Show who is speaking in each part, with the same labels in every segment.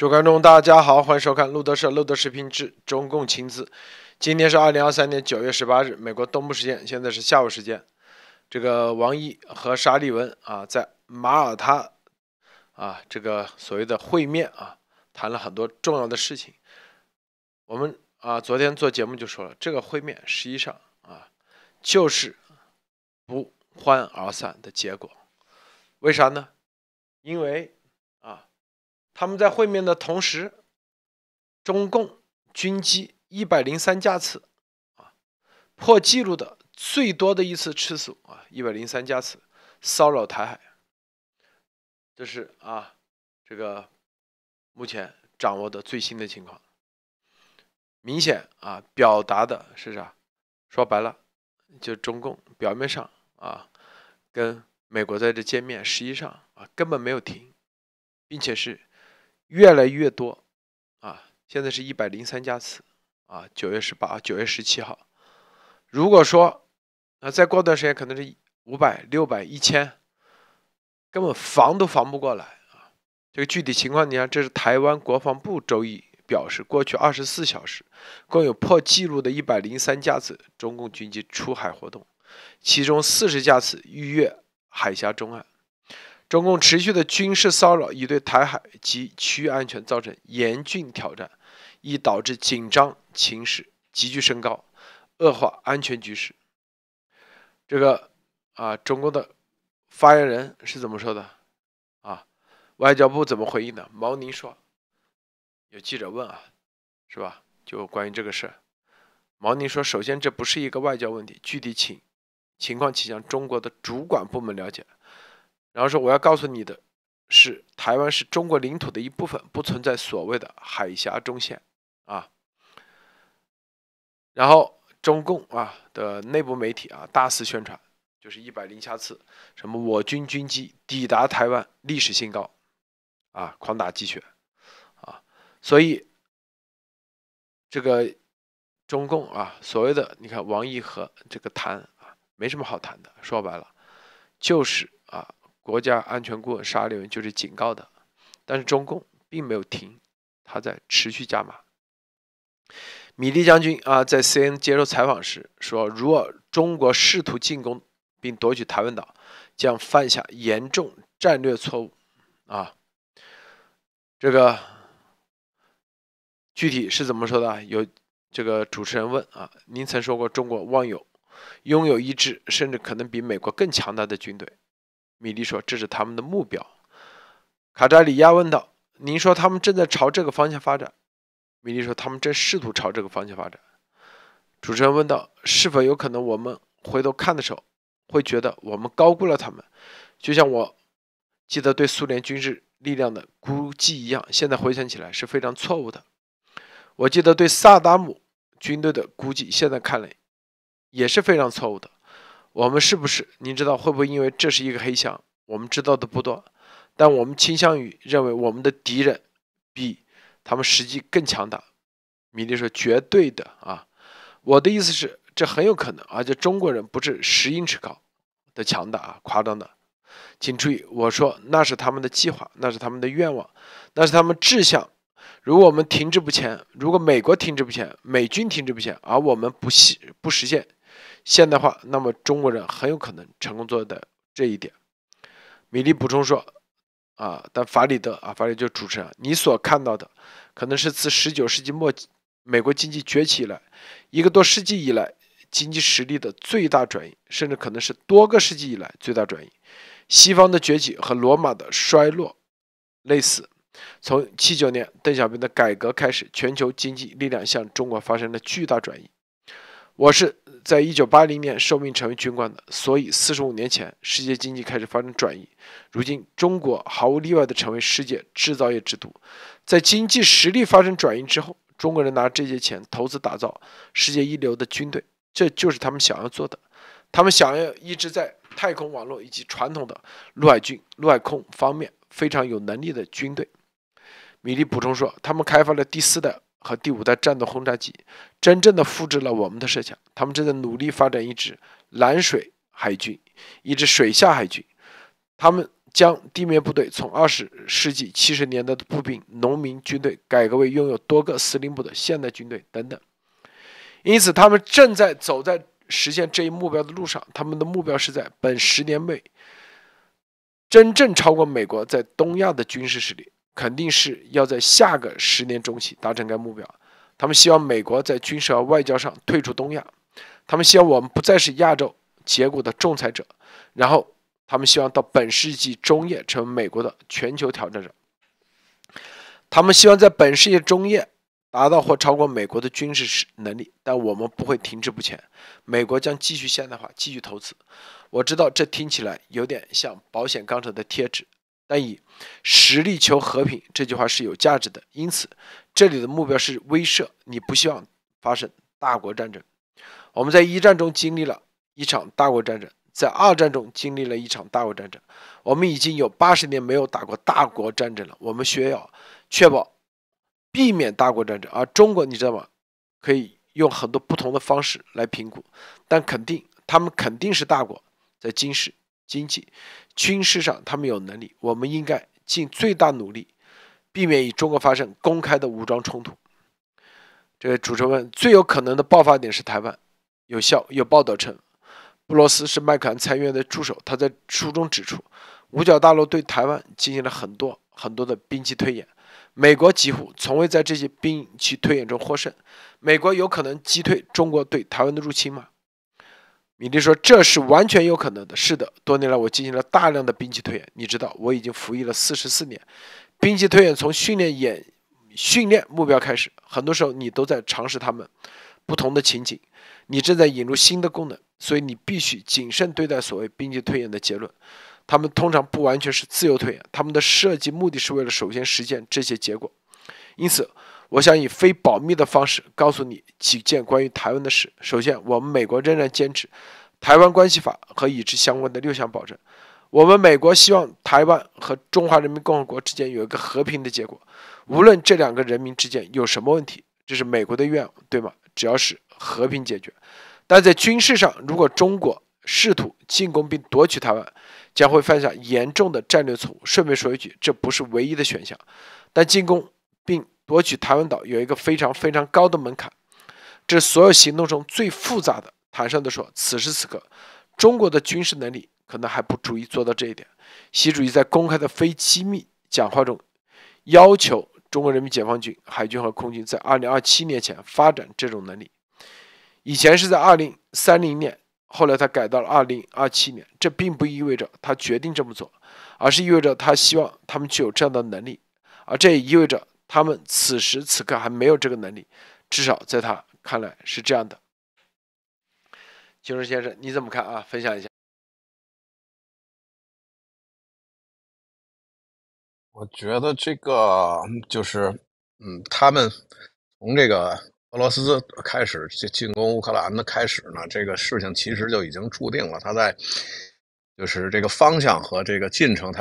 Speaker 1: 各位观众，大家好，欢迎收看路德社路德视频之中共情资。今天是二零二三年九月十八日，美国东部时间，现在是下午时间。这个王毅和沙利文啊，在马耳他啊，这个所谓的会面啊，谈了很多重要的事情。我们啊，昨天做节目就说了，这个会面实际上啊，就是不欢而散的结果。为啥呢？因为。他们在会面的同时，中共军机一百零三架次，啊，破纪录的最多的一次次数啊，一百零三架次骚扰台海，这是啊，这个目前掌握的最新的情况，明显啊，表达的是啥？说白了，就中共表面上啊，跟美国在这见面，实际上啊根本没有停，并且是。越来越多啊！现在是一百零三架次啊，九月十八，九月十七号。如果说啊，再过段时间可能是五百、六百、一千，根本防都防不过来啊！这个具体情况，你看，这是台湾国防部周一表示，过去二十四小时共有破纪录的一百零三架次中共军机出海活动，其中四十架次逾越海峡中岸。中共持续的军事骚扰已对台海及区域安全造成严峻挑战，易导致紧张情势急剧升高，恶化安全局势。这个啊，中共的发言人是怎么说的？啊，外交部怎么回应的？毛宁说，有记者问啊，是吧？就关于这个事，毛宁说，首先这不是一个外交问题，具体请情况请向中国的主管部门了解。然后说我要告诉你的，是台湾是中国领土的一部分，不存在所谓的海峡中线，啊。然后中共啊的内部媒体啊大肆宣传，就是一百零下次什么我军军机抵达台湾历史新高，啊，狂打鸡血，啊。所以这个中共啊所谓的你看王毅和这个谈啊没什么好谈的，说白了就是啊。国家安全顾问沙利文就是警告的，但是中共并没有停，他在持续加码。米利将军啊，在 CN 接受采访时说，如果中国试图进攻并夺取台湾岛，将犯下严重战略错误。啊，这个具体是怎么说的？有这个主持人问啊，您曾说过，中国网有拥有一支甚至可能比美国更强大的军队。米利说：“这是他们的目标。”卡扎里亚问道：“您说他们正在朝这个方向发展？”米利说：“他们正试图朝这个方向发展。”主持人问道：“是否有可能我们回头看的时候，会觉得我们高估了他们？就像我记得对苏联军事力量的估计一样，现在回想起来是非常错误的。我记得对萨达姆军队的估计，现在看来也是非常错误的。”我们是不是？您知道会不会因为这是一个黑箱，我们知道的不多，但我们倾向于认为我们的敌人比他们实际更强大。米利说：“绝对的啊，我的意思是，这很有可能，而且中国人不是十英尺高的强大啊，夸张的，请注意，我说那是他们的计划，那是他们的愿望，那是他们志向。如果我们停滞不前，如果美国停滞不前，美军停滞不前，而我们不实不实现。”现代化，那么中国人很有可能成功做到这一点。米利补充说：“啊，但法里德啊，法里就主持人，你所看到的，可能是自19世纪末美国经济崛起以来一个多世纪以来经济实力的最大转移，甚至可能是多个世纪以来最大转移。西方的崛起和罗马的衰落类似。从79年邓小平的改革开始，全球经济力量向中国发生了巨大转移。”我是在一九八零年受命成为军官的，所以四十五年前世界经济开始发生转移。如今中国毫无例外地成为世界制造业之都。在经济实力发生转移之后，中国人拿这些钱投资打造世界一流的军队，这就是他们想要做的。他们想要一支在太空网络以及传统的陆海军、陆海空方面非常有能力的军队。米利补充说，他们开发了第四代。和第五代战斗轰炸机，真正的复制了我们的设想。他们正在努力发展一支蓝水海军，一支水下海军。他们将地面部队从二十世纪七十年代的步兵农民军队，改革为拥有多个司令部的现代军队等等。因此，他们正在走在实现这一目标的路上。他们的目标是在本十年内，真正超过美国在东亚的军事实力。肯定是要在下个十年中期达成该目标。他们希望美国在军事和外交上退出东亚，他们希望我们不再是亚洲结果的仲裁者，然后他们希望到本世纪中叶成为美国的全球挑战者。他们希望在本世纪中叶达到或超过美国的军事能力，但我们不会停滞不前，美国将继续现代化，继续投资。我知道这听起来有点像保险杠上的贴纸。但以实力求和平这句话是有价值的，因此这里的目标是威慑。你不希望发生大国战争。我们在一战中经历了一场大国战争，在二战中经历了一场大国战争。我们已经有八十年没有打过大国战争了。我们需要确保避免大国战争。而中国，你知道吗？可以用很多不同的方式来评估，但肯定他们肯定是大国在今世。经济、军事上，他们有能力。我们应该尽最大努力，避免与中国发生公开的武装冲突。这位主持人，问：最有可能的爆发点是台湾。有效有报道称，布罗斯是麦克安参议员的助手。他在书中指出，五角大楼对台湾进行了很多很多的兵器推演。美国几乎从未在这些兵器推演中获胜。美国有可能击退中国对台湾的入侵吗？米利说：“这是完全有可能的。是的，多年来我进行了大量的兵器推演。你知道，我已经服役了四十四年。兵器推演从训练演训练目标开始，很多时候你都在尝试他们不同的情景。你正在引入新的功能，所以你必须谨慎对待所谓兵器推演的结论。他们通常不完全是自由推演，他们的设计目的是为了首先实现这些结果。因此。”我想以非保密的方式告诉你几件关于台湾的事。首先，我们美国仍然坚持《台湾关系法》和与之相关的六项保证。我们美国希望台湾和中华人民共和国之间有一个和平的结果，无论这两个人民之间有什么问题，这是美国的愿望，对吗？只要是和平解决。但在军事上，如果中国试图进攻并夺取台湾，将会犯下严重的战略错误。顺便说一句，这不是唯一的选项，但进攻。夺取台湾岛有一个非常非常高的门槛，这是所有行动中最复杂的。坦率的说，此时此刻，中国的军事能力可能还不足以做到这一点。习主席在公开的非机密讲话中要求中国人民解放军海军和空军在2027年前发展这种能力。以前是在2030年，后来他改到了2027年。这并不意味着他决定这么做，而是意味着他希望他们具有这样的能力，而这也意味着。他们此时此刻还没有这个能力，至少在他看来是这样的。金融先生，
Speaker 2: 你怎么看啊？分享一下。我觉得这个就是，嗯，他们从这个俄罗斯开始进攻乌克兰的开始呢，这个事情其实就已经注定了，他在就是这个方向和这个进程，他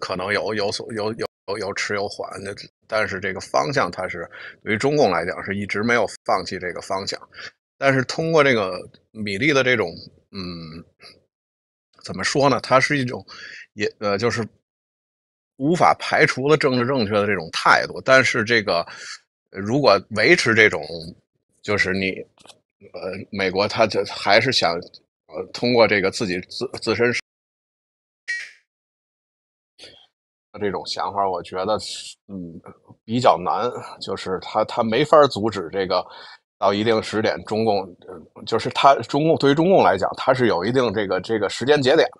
Speaker 2: 可能有有所有有。有有迟有缓，但是这个方向它是对于中共来讲是一直没有放弃这个方向。但是通过这个米粒的这种，嗯，怎么说呢？它是一种也呃，就是无法排除的政治正确的这种态度。但是这个如果维持这种，就是你呃，美国他就还是想呃，通过这个自己自自身。这种想法，我觉得，嗯，比较难，就是他他没法阻止这个到一定时点，中共就是他中共对于中共来讲，他是有一定这个这个时间节点的，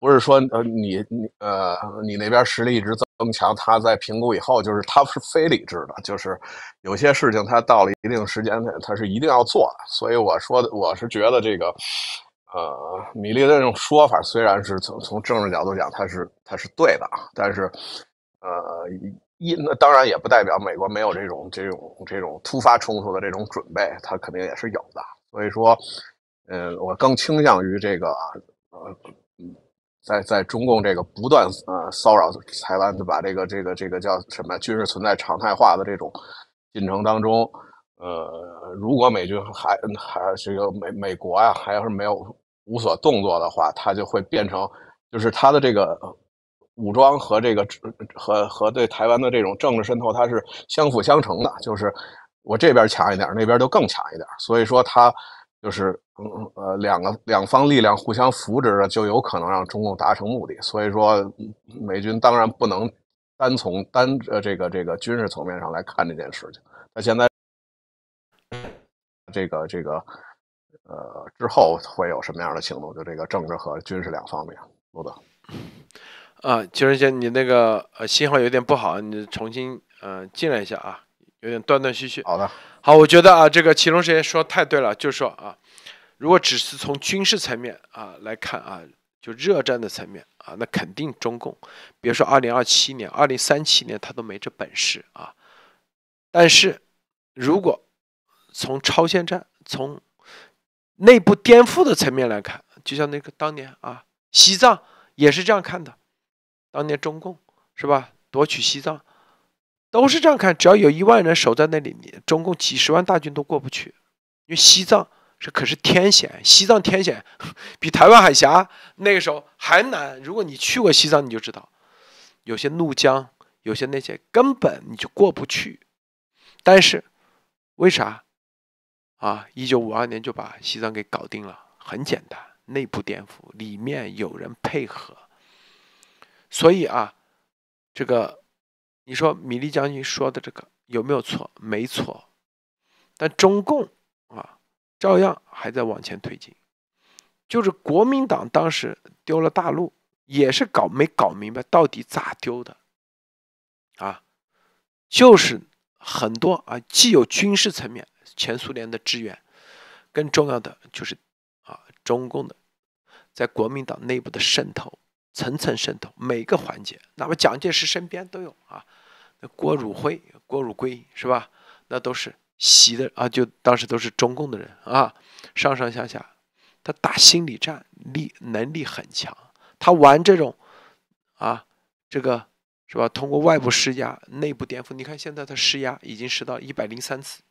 Speaker 2: 不是说呃你你呃你那边实力一直增强，他在评估以后，就是他是非理智的，就是有些事情他到了一定时间点，他是一定要做的。所以我说，的我是觉得这个。呃，米利的这种说法虽然是从从政治角度讲，它是它是对的，但是，呃，一那当然也不代表美国没有这种这种这种突发冲突的这种准备，它肯定也是有的。所以说，嗯，我更倾向于这个，呃，在在中共这个不断呃骚扰台湾，就把这个这个这个叫什么军事存在常态化的这种进程当中，呃，如果美军还还是个美美国呀，还是没有。无所动作的话，它就会变成，就是它的这个武装和这个和和对台湾的这种政治渗透，它是相辅相成的。就是我这边强一点，那边就更强一点。所以说，它就是，呃，两个两方力量互相扶持着，就有可能让中共达成目的。所以说，美军当然不能单从单呃这个这个军事层面上来看这件事情。那现在，这个这个。呃，之后会有什么样的行动？就这个政治和军事两方面，罗总。
Speaker 1: 啊，其实先你那个呃信号有点不好，你重新呃进来一下啊，有点断断续续。好的，好，我觉得啊，这个祁荣先生说太对了，就是说啊，如果只是从军事层面啊来看啊，就热战的层面啊，那肯定中共，比如说二零二七年、二零三七年，他都没这本事啊。但是如果从超限战，从内部颠覆的层面来看，就像那个当年啊，西藏也是这样看的。当年中共是吧，夺取西藏都是这样看，只要有一万人守在那里你中共几十万大军都过不去。因为西藏是可是天险，西藏天险 比台湾海峡那个时候还难。如果你去过西藏，你就知道，有些怒江，有些那些根本你就过不去。但是为啥？啊，一九五二年就把西藏给搞定了，很简单，内部颠覆，里面有人配合。所以啊，这个你说米利将军说的这个有没有错？没错。但中共啊，照样还在往前推进。就是国民党当时丢了大陆，也是搞没搞明白到底咋丢的啊？就是。很多啊，既有军事层面前苏联的支援，更重要的就是啊中共的在国民党内部的渗透，层层渗透，每个环节，那么蒋介石身边都有啊，郭汝辉、郭汝瑰是吧？那都是习的啊，就当时都是中共的人啊，上上下下，他打心理战力能力很强，他玩这种啊这个。是吧？通过外部施压、内部颠覆，你看现在他施压已经施到一百零三次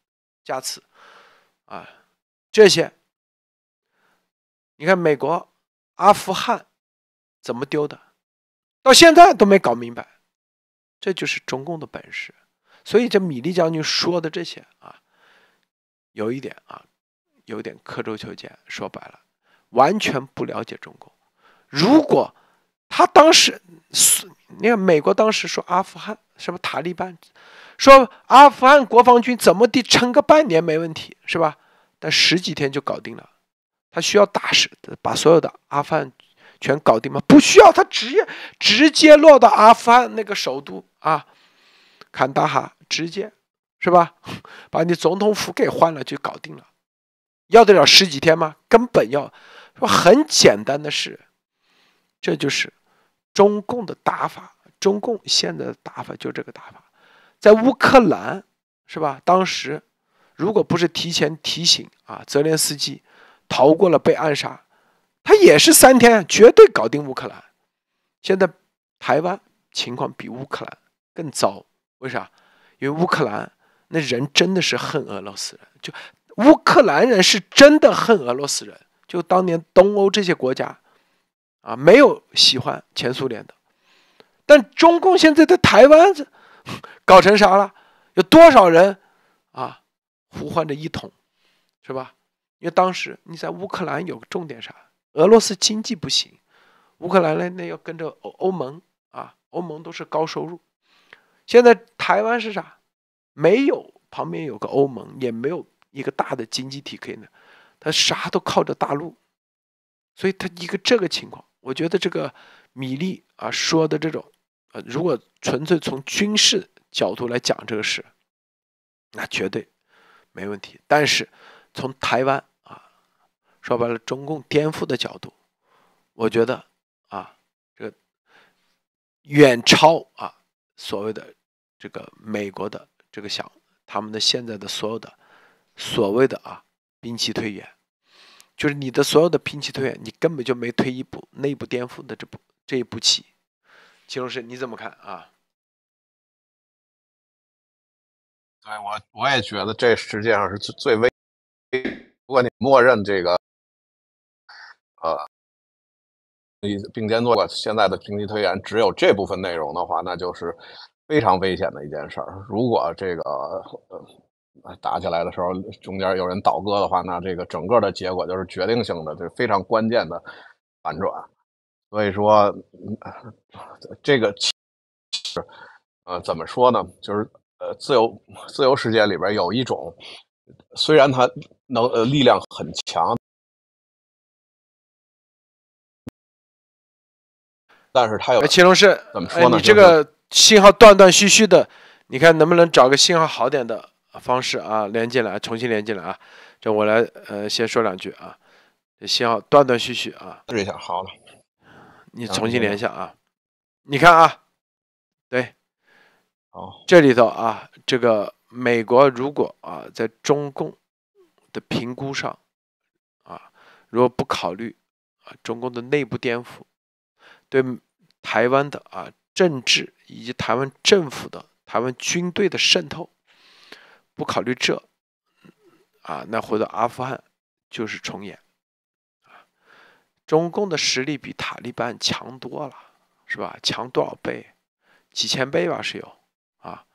Speaker 1: 加次啊！这些，你看美国阿富汗怎么丢的，到现在都没搞明白，这就是中共的本事。所以这米利将军说的这些啊，有一点啊，有点刻舟求剑，说白了，完全不了解中共。如果他当时是，你看美国当时说阿富汗什么塔利班，说阿富汗国防军怎么地撑个半年没问题是吧？但十几天就搞定了，他需要大使把所有的阿富汗全搞定吗？不需要，他直接直接落到阿富汗那个首都啊，坎大哈直接是吧？把你总统府给换了就搞定了，要得了十几天吗？根本要说很简单的事，这就是。中共的打法，中共现在的打法就这个打法，在乌克兰，是吧？当时，如果不是提前提醒啊，泽连斯基逃过了被暗杀，他也是三天绝对搞定乌克兰。现在台湾情况比乌克兰更糟，为啥？因为乌克兰那人真的是恨俄罗斯人，就乌克兰人是真的恨俄罗斯人，就当年东欧这些国家。啊，没有喜欢前苏联的，但中共现在在台湾这搞成啥了？有多少人啊呼唤着一统，是吧？因为当时你在乌克兰有个重点啥？俄罗斯经济不行，乌克兰呢那要跟着欧欧盟啊，欧盟都是高收入。现在台湾是啥？没有旁边有个欧盟，也没有一个大的经济体可以呢，他啥都靠着大陆，所以他一个这个情况。我觉得这个米粒啊说的这种，呃，如果纯粹从军事角度来讲这个事，那绝对没问题。但是从台湾啊说白了，中共颠覆的角度，我觉得啊，这个远超啊所谓的这个美国的这个想他们的现在的所有的所谓的啊兵器推演。就是你的所有的拼棋推演，你根本就没推一步内部颠覆的这步这一步棋，秦老师你怎么看啊？对
Speaker 2: 我我也觉得这实际上是最最危。如果你默认这个呃你并肩做现在的拼棋推演，只有这部分内容的话，那就是非常危险的一件事儿。如果这个呃。打起来的时候，中间有人倒戈的话，那这个整个的结果就是决定性的，就是非常关键的反转。所以说，这个是呃，怎么说呢？就是呃，自由自由世界里边有一种，虽然它能呃力量很强，但是它有。哎，祁龙是？哎，你这个
Speaker 1: 信号断断续续的，你看能不能找个信号好点的？方式啊，连进来，重新连进来啊！这我来呃，先说两句啊，信号断断续续啊，对一下好了，你重新连一下啊！你看啊，对，好，这里头啊，这个美国如果啊，在中共的评估上啊，如果不考虑啊，中共的内部颠覆对台湾的啊政治以及台湾政府的、台湾军队的渗透。不考虑这啊，那回到阿富汗就是重演中共的实力比塔利班强多了，是吧？强多少倍？几千倍吧是有啊。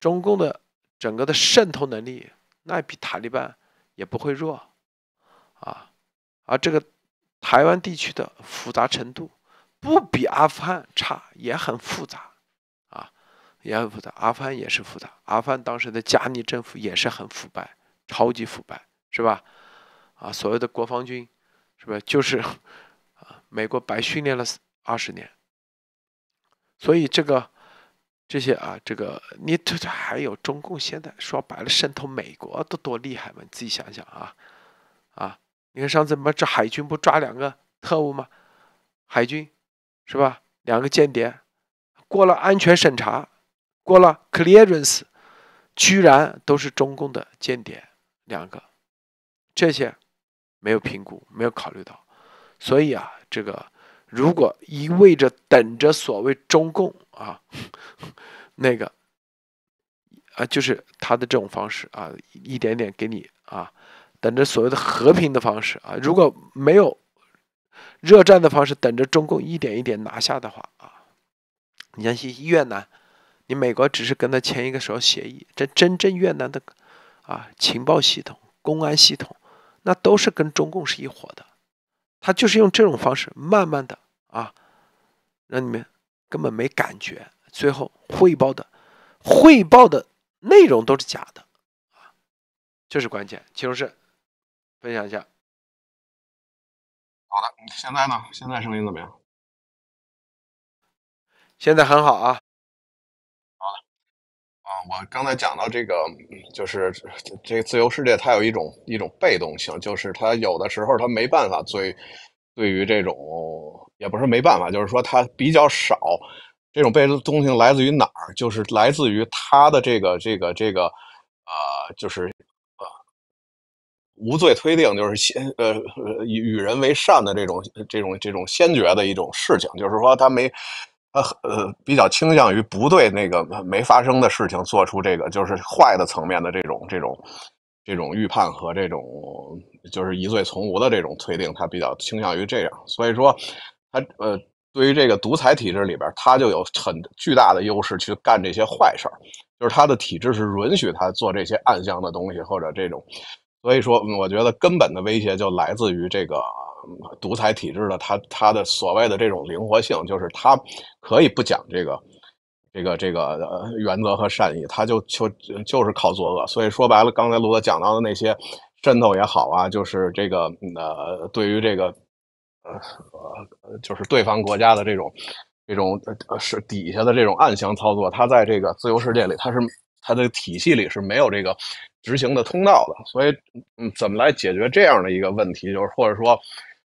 Speaker 1: 中共的整个的渗透能力，那比塔利班也不会弱啊。而这个台湾地区的复杂程度不比阿富汗差，也很复杂。也很复杂，阿富汗也是复杂。阿富汗当时的加尼政府也是很腐败，超级腐败，是吧？啊，所谓的国防军，是吧？就是啊，美国白训练了二十年。所以这个这些啊，这个你这这还有中共现在说白了渗透美国都多厉害嘛？你自己想想啊啊！你看上次么，这海军不抓两个特务吗？海军是吧？两个间谍过了安全审查。过了 clearance，居然都是中共的间谍两个，这些没有评估，没有考虑到，所以啊，这个如果一味着等着所谓中共啊 那个啊，就是他的这种方式啊，一点点给你啊，等着所谓的和平的方式啊，如果没有热战的方式，等着中共一点一点拿下的话啊，你像越南。你美国只是跟他签一个什么协议？这真正越南的，啊，情报系统、公安系统，那都是跟中共是一伙的。他就是用这种方式，慢慢的啊，让你们根本没感觉。最后汇报的，汇报的内容都是假的，啊，这是关键。其老是分享一下。
Speaker 2: 好的，现在呢？现在声音怎么样？现在很好啊。我刚才讲到这个，就是这自由世界，它有一种一种被动性，就是它有的时候它没办法对对于这种也不是没办法，就是说它比较少。这种被动性来自于哪儿？就是来自于它的这个这个这个啊，就是啊无罪推定，就是先呃与与人为善的这种这种这种先决的一种事情，就是说它没。呃呃，比较倾向于不对那个没发生的事情做出这个就是坏的层面的这种这种这种预判和这种就是疑罪从无的这种推定，他比较倾向于这样。所以说，他呃，对于这个独裁体制里边，他就有很巨大的优势去干这些坏事儿，就是他的体制是允许他做这些暗箱的东西或者这种。所以说，我觉得根本的威胁就来自于这个。独裁体制的他，他的所谓的这种灵活性，就是他可以不讲这个、这个、这个原则和善意，他就就就是靠作恶。所以说白了，刚才卢哥讲到的那些渗透也好啊，就是这个呃，对于这个呃，就是对方国家的这种这种是底下的这种暗箱操作，他在这个自由世界里，他是他的体系里是没有这个执行的通道的。所以，嗯，怎么来解决这样的一个问题，就是或者说。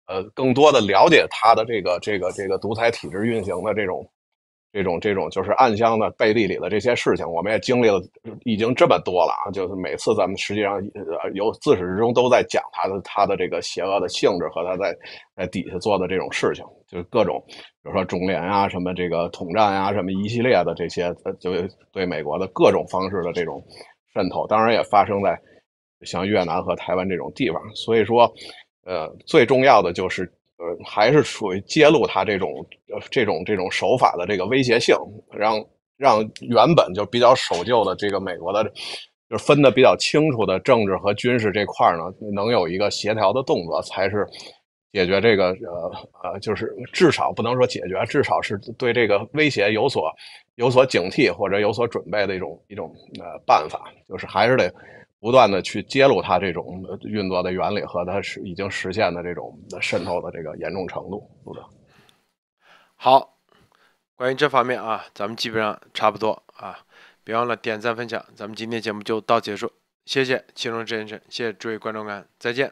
Speaker 2: 呃，更多的了解他的这个、这个、这个独裁体制运行的这种、这种、这种，就是暗箱的、背地里的这些事情，我们也经历了，已经这么多了啊！就是每次咱们实际上由自始至终都在讲他的、他的这个邪恶的性质和他在在底下做的这种事情，就是各种，比如说中联啊、什么这个统战啊、什么一系列的这些，就对美国的各种方式的这种渗透，当然也发生在像越南和台湾这种地方，所以说。呃，最重要的就是，呃，还是属于揭露他这种，呃，这种这种手法的这个威胁性，让让原本就比较守旧的这个美国的，就分得比较清楚的政治和军事这块呢，能有一个协调的动作，才是解决这个，呃呃，就是至少不能说解决，至少是对这个威胁有所有所警惕或者有所准备的一种一种呃办法，就是还是得。不断的去揭露它这种运作的原理和它是已经实现的这种渗透的这个严重程度，对
Speaker 1: 好，关于这方面啊，咱们基本上差不多啊，别忘了点赞分享。咱们今天节目就到结束，谢谢其中之先生，谢谢诸位观众们，再见。